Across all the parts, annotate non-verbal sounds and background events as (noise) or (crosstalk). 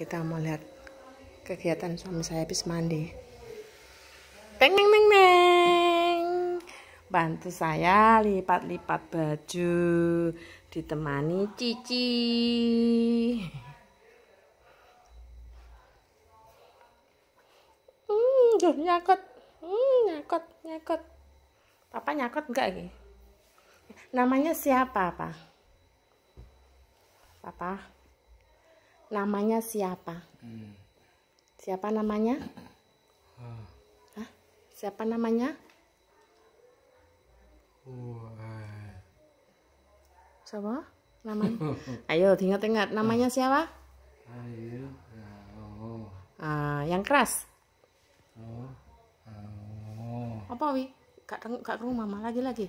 kita mau lihat kegiatan suami saya habis mandi teng neng neng neng bantu saya lipat-lipat baju ditemani cici hmm duh nyakot hmm nyakot nyakot papa nyakot enggak gitu namanya siapa pak papa namanya siapa? Hmm. Siapa namanya? Ah. Hah? Siapa namanya? Siapa? (laughs) Namanya? Ayo, ah. ingat-ingat. Namanya siapa? Ayo. Oh. Ah, yang keras. Oh. oh. Apa wi? Kak kak rumah mama lagi lagi.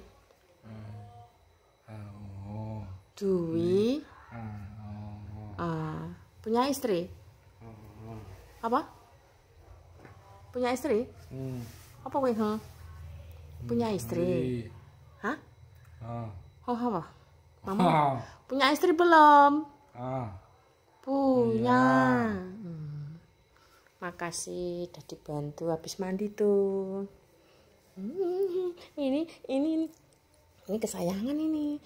Ah, oh. Dwi punya istri hmm. apa punya istri hmm. apa kue hmm? punya istri hmm. hah ah. oh apa mama ah. punya istri belum ah. punya iya. hmm. makasih udah dibantu habis mandi tuh hmm. ini ini ini kesayangan ini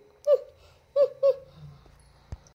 (laughs)